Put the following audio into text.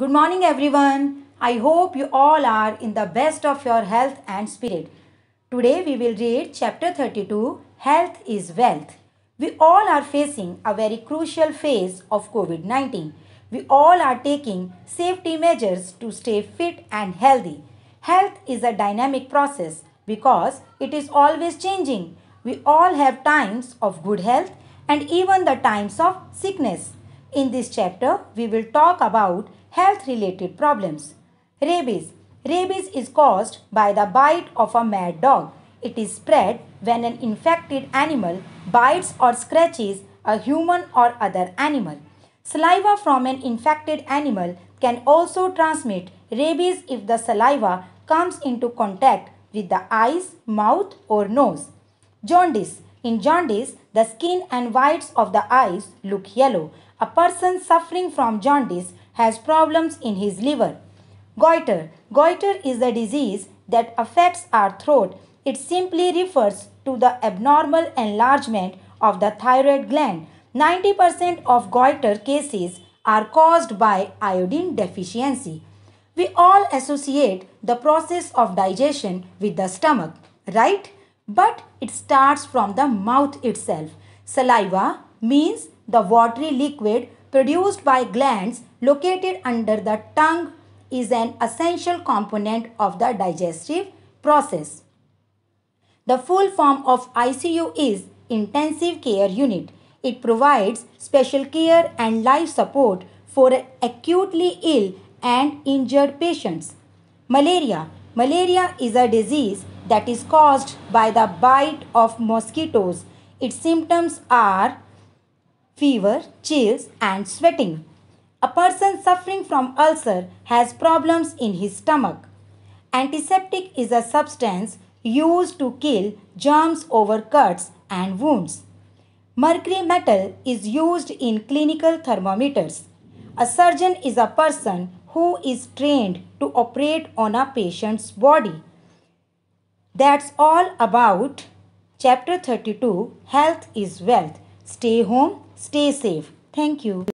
Good morning, everyone. I hope you all are in the best of your health and spirit. Today, we will read chapter 32 Health is Wealth. We all are facing a very crucial phase of COVID 19. We all are taking safety measures to stay fit and healthy. Health is a dynamic process because it is always changing. We all have times of good health and even the times of sickness. In this chapter, we will talk about health related problems. Rabies. Rabies is caused by the bite of a mad dog. It is spread when an infected animal bites or scratches a human or other animal. Saliva from an infected animal can also transmit rabies if the saliva comes into contact with the eyes, mouth or nose. Jaundice. In jaundice, the skin and whites of the eyes look yellow. A person suffering from jaundice has problems in his liver. Goiter. Goiter is a disease that affects our throat. It simply refers to the abnormal enlargement of the thyroid gland. 90% of goiter cases are caused by iodine deficiency. We all associate the process of digestion with the stomach, right? But it starts from the mouth itself. Saliva means the watery liquid produced by glands located under the tongue is an essential component of the digestive process. The full form of ICU is Intensive Care Unit. It provides special care and life support for acutely ill and injured patients. Malaria. Malaria is a disease that is caused by the bite of mosquitoes. Its symptoms are fever, chills and sweating. A person suffering from ulcer has problems in his stomach. Antiseptic is a substance used to kill germs over cuts and wounds. Mercury metal is used in clinical thermometers. A surgeon is a person who is trained to operate on a patient's body. That's all about Chapter 32 Health is Wealth. stay home stay safe thank you